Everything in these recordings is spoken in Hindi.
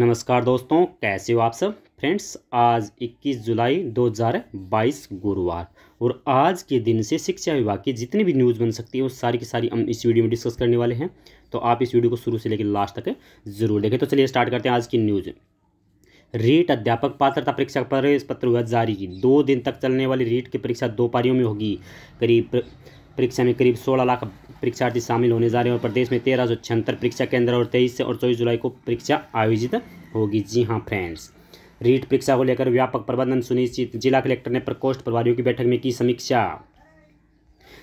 नमस्कार दोस्तों कैसे हो आप सब फ्रेंड्स आज 21 जुलाई 2022 गुरुवार और आज के दिन से शिक्षा विभाग की जितनी भी न्यूज़ बन सकती है वो सारी की सारी हम इस वीडियो में डिस्कस करने वाले हैं तो आप इस वीडियो को शुरू से लेकर लास्ट तक जरूर देखें तो चलिए स्टार्ट करते हैं आज की न्यूज़ रीट अध्यापक पात्रता परीक्षा पर पत्र हुआ जारी दो दिन तक चलने वाली रीट की परीक्षा दो पारियों में होगी करीब परीक्षा में करीब सोलह लाख परीक्षार्थी शामिल होने जा रहे हैं और प्रदेश में तेरह सौ छिहत्तर परीक्षा केंद्र और तेईस से और चौबीस जुलाई को परीक्षा आयोजित होगी जी हाँ फ्रेंड्स रीट परीक्षा को लेकर व्यापक प्रबंधन सुनिश्चित जिला कलेक्टर ने प्रकोष्ठ प्रभारियों की बैठक में की समीक्षा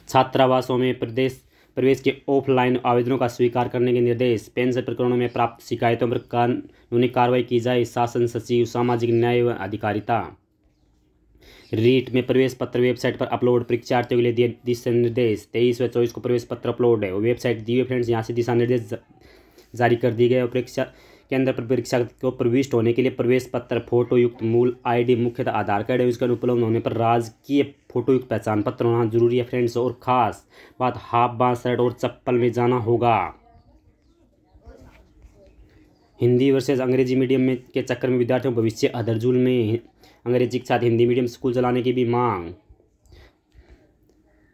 छात्रावासों में प्रदेश प्रवेश के ऑफलाइन आवेदनों का स्वीकार करने के निर्देश पेंशन प्रकरणों में प्राप्त शिकायतों पर कानूनी कार्रवाई की जाए शासन सचिव सामाजिक न्याय व अधिकारिता रीट में प्रवेश पत्र वेबसाइट पर अपलोड परीक्षार्थियों के लिए दिए दिशा निर्देश तेईस व चौबीस को प्रवेश पत्र अपलोड है वेबसाइट दिए फ्रेंड्स यहाँ से दिशा निर्देश जारी कर दिए गए और परीक्षा केंद्र पर परीक्षा को प्रविष्ट होने के लिए प्रवेश पत्र फोटो युक्त मूल आईडी मुख्यतः आधार कार्ड है उसका उपलब्ध होने पर राजकीय फोटो युक्त पहचान पत्र होना जरूरी है फ्रेंड्स और खास बात हाफ बाँ शर्ट और चप्पल में जाना होगा हिंदी वर्सेज अंग्रेजी मीडियम में के चक्कर में विद्यार्थियों भविष्य अधरजुल में अंग्रेजी के साथ हिंदी मीडियम स्कूल चलाने की भी मांग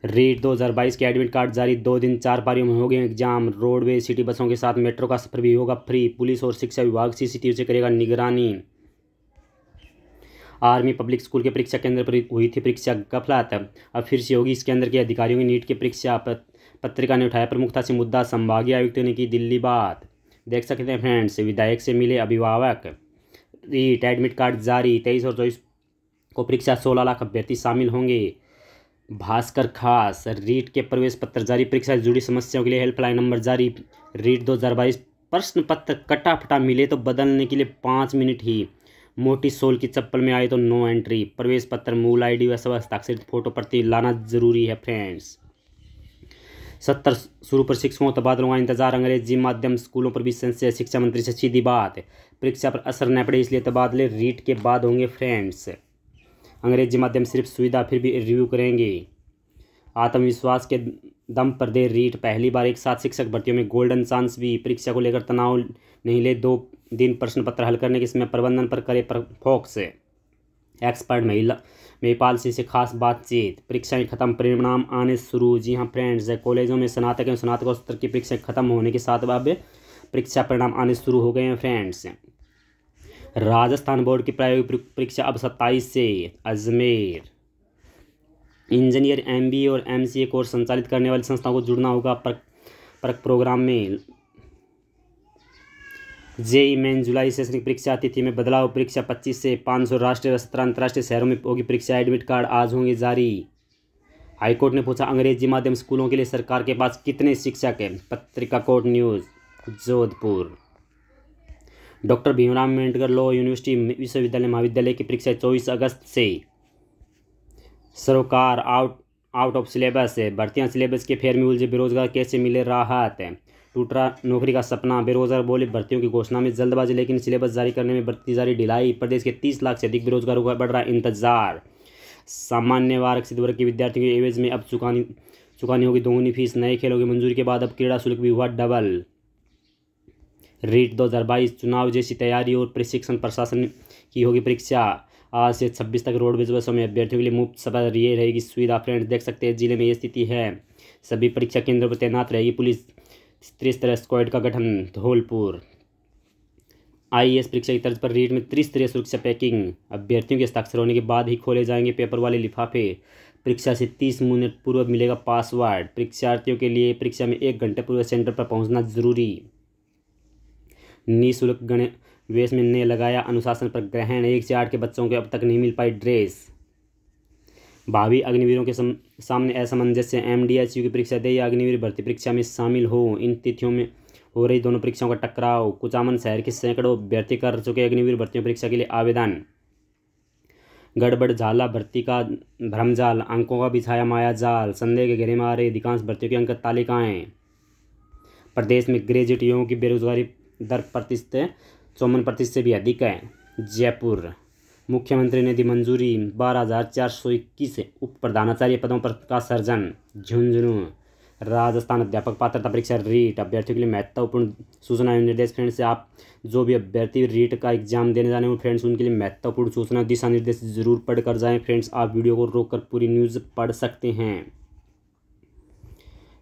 रीट 2022 के एडमिट कार्ड जारी दो दिन चार पारियों में हो गए एग्जाम रोडवेज सिटी बसों के साथ मेट्रो का सफर भी होगा फ्री पुलिस और शिक्षा विभाग सीसीटीवी से करेगा निगरानी आर्मी पब्लिक स्कूल के परीक्षा केंद्र पर हुई थी परीक्षा गफलात अब फिर से होगी इस केंद्र के अधिकारियों की नीट की परीक्षा पत्रिका ने उठाया प्रमुखता से मुद्दा संभागीय आयुक्त ने की दिल्ली बात देख सकते हैं फ्रेंड्स विधायक से मिले अभिभावक रीट एडमिट कार्ड जारी तेईस और चौबीस को परीक्षा सोलह लाख अभ्यर्थी शामिल होंगे भास्कर खास रीट के प्रवेश पत्र जारी परीक्षा से जुड़ी समस्याओं के लिए हेल्पलाइन नंबर जारी रीट दो हज़ार बाईस प्रश्न पत्र कटाफटा मिले तो बदलने के लिए पाँच मिनट ही मोटी सोल की चप्पल में आए तो नो एंट्री प्रवेश पत्र मूल आईडी डी व सब हस्ताक्षरित फोटो प्रति लाना जरूरी है फ्रेंड्स सत्तर शुरू पर शिक्षकों तबादलों का इंतजार अंग्रेजी माध्यम स्कूलों पर भी संशय शिक्षा मंत्री से सीधी बात परीक्षा पर असर न पड़े इसलिए तबादले रीट के बाद होंगे फ्रेंड्स अंग्रेजी माध्यम सिर्फ सुविधा फिर भी रिव्यू करेंगे आत्मविश्वास के दम पर दे रीट पहली बार एक साथ शिक्षक भर्तियों में गोल्डन चांस भी परीक्षा को लेकर तनाव नहीं ले दो दिन प्रश्न पत्र हल करने के समय प्रबंधन पर करे फोक्स एक्सपर्ट महिला नेपाल से इसे खास बातचीत परीक्षाएं खत्म परिणाम आने शुरू जी हाँ फ्रेंड्स कॉलेजों में स्नातक एवं स्नातकोत्तर की परीक्षाएं खत्म होने के साथ अब परीक्षा परिणाम आने शुरू हो गए हैं फ्रेंड्स राजस्थान बोर्ड की प्रायोगिक परीक्षा अब सत्ताईस से अजमेर इंजीनियर एम और एम कोर्स संचालित करने वाली संस्थाओं को जुड़ना होगा पर, पर प्रोग्राम में जेई मेन जुलाई शैक्षणिक परीक्षा तिथि में बदलाव परीक्षा 25 से 500 राष्ट्रीय और सत्रह अंतर्राष्ट्रीय शहरों में होगी परीक्षा एडमिट कार्ड आज होंगे जारी हाईकोर्ट ने पूछा अंग्रेजी माध्यम स्कूलों के लिए सरकार के पास कितने शिक्षक हैं Patrika court news Jodhpur doctor Bhimram Ambedkar law university विश्वविद्यालय महाविद्यालय की परीक्षा चौबीस अगस्त से सरोकार आउट आउट ऑफ सिलेबस है भर्तियाँ सिलेबस के फेर में उलझे बेरोजगार कैसे मिले राहत है रहा नौकरी का सपना बेरोजगार बोले भर्तियों की घोषणा में जल्दबाजी लेकिन सिलेबस जारी करने में भर्ती जारी ढिलाई प्रदेश के तीस लाख से अधिक बेरोजगारों का बढ़ रहा इंतजार सामान्य व वर्ग के विद्यार्थियों के एवेज में अब चुकानी चुकानी होगी दोगुनी फीस नए खेलों की मंजूरी के बाद अब क्रीड़ा शुल्क भी हुआ डबल रीट दो चुनाव जैसी तैयारी और प्रशिक्षण प्रशासन की होगी परीक्षा आज से छब्बीस तक रोड बसों में अभ्यर्थियों के लिए मुफ्त सफर ये रहेगी सुविधा फ्रेंड देख सकते हैं जिले में ये स्थिति है सभी परीक्षा केंद्रों पर तैनात रहेगी पुलिस त्रिस्तरीय स्क्वाड का गठन धौलपुर एस परीक्षा की तर्ज पर रीट में त्रिस्तरीय सुरक्षा पैकिंग अभ्यर्थियों के हस्ताक्षर होने के बाद ही खोले जाएंगे पेपर वाले लिफाफे परीक्षा से तीस मिनट पूर्व मिलेगा पासवर्ड परीक्षार्थियों के लिए परीक्षा में एक घंटे पूर्व सेंटर पर पहुंचना जरूरी निःशुल्क गणित वेस्टमैन ने लगाया अनुशासन पर ग्रहण एक से आठ के बच्चों को अब तक नहीं मिल पाई ड्रेस भावी अग्निवीरों के सामने असमंजस्य एम डी एच यू की परीक्षा दे या अग्निवीर भर्ती परीक्षा में शामिल हो इन तिथियों में हो रही दोनों परीक्षाओं का टकराव कुचामन शहर के सैकड़ों अभ्यर्थी कर चुके अग्निवीर भर्ती परीक्षा के लिए आवेदन गड़बड़ झाला भर्ती का भ्रमजाल अंकों का बिछाया माया जाल संदेह के घेरे मारे अधिकांश भर्तियों की अंक तालिकाएं प्रदेश में ग्रेजुएट युवाओं की बेरोजगारी दर प्रतिशत चौवन प्रतिशत से भी अधिक है जयपुर मुख्यमंत्री ने दी मंजूरी बारह हज़ार चार सौ इक्कीस उप प्रधानाचार्य पदों पर का सर्जन झुंझुनू राजस्थान अध्यापक पात्रता परीक्षा रीट अभ्यर्थियों के लिए महत्वपूर्ण सूचना एवं निर्देश फ्रेंड्स आप जो भी अभ्यर्थी रीट का एग्जाम देने जाने हो फ्रेंड्स उनके लिए महत्वपूर्ण सूचना दिशा निर्देश जरूर पढ़ कर जाएँ फ्रेंड्स आप वीडियो को रोककर पूरी न्यूज़ पढ़ सकते हैं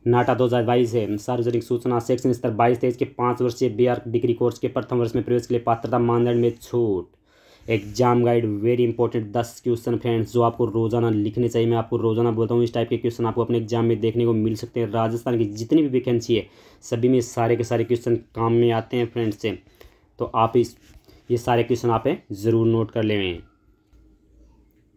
नाटा 2022 है सार्वजनिक सूचना सेक्शन स्तर बाईस तेईस के पाँच वर्षीय बी आर डिग्री कोर्स के प्रथम वर्ष में प्रवेश के लिए पात्रता मानदंड में छूट एग्जाम गाइड वेरी इंपॉर्टेंट दस क्वेश्चन फ्रेंड्स जो आपको रोजाना लिखने चाहिए मैं आपको रोजाना बोलता हूँ इस टाइप के क्वेश्चन आपको अपने एग्जाम में देखने को मिल सकते हैं राजस्थान की जितनी भी वैकेंसी है सभी में सारे के सारे क्वेश्चन काम में आते हैं फ्रेंड्स से तो आप इस ये सारे क्वेश्चन आप ज़रूर नोट कर ले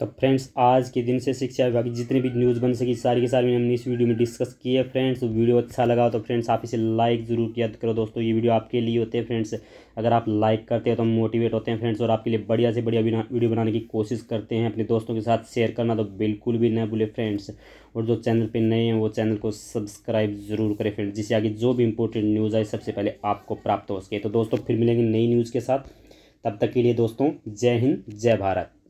तो फ्रेंड्स आज के दिन से शिक्षा विभाग की जितनी भी न्यूज़ बन सकी सारी की सारी हमने इस वीडियो में डिस्कस की है फ्रेंड्स तो वीडियो अच्छा लगा तो फ्रेंड्स आप इसे लाइक ज़रूर किया करो दोस्तों ये वीडियो आपके लिए होते हैं फ्रेंड्स अगर आप लाइक करते हो तो हम मोटिवेट होते हैं फ्रेंड्स और आपके लिए बढ़िया से बढ़िया वीडियो बनाने की कोशिश करते हैं अपने दोस्तों के साथ शेयर करना तो बिल्कुल भी ना भूले फ्रेंड्स और जो चैनल पर नए हैं वो चैनल को सब्सक्राइब ज़रूर करें फ्रेंड्स जिससे आगे जो भी इंपॉर्टेंट न्यूज़ आए सबसे पहले आपको प्राप्त हो सके तो दोस्तों फिर मिलेंगे नई न्यूज़ के साथ तब तक के लिए दोस्तों जय हिंद जय भारत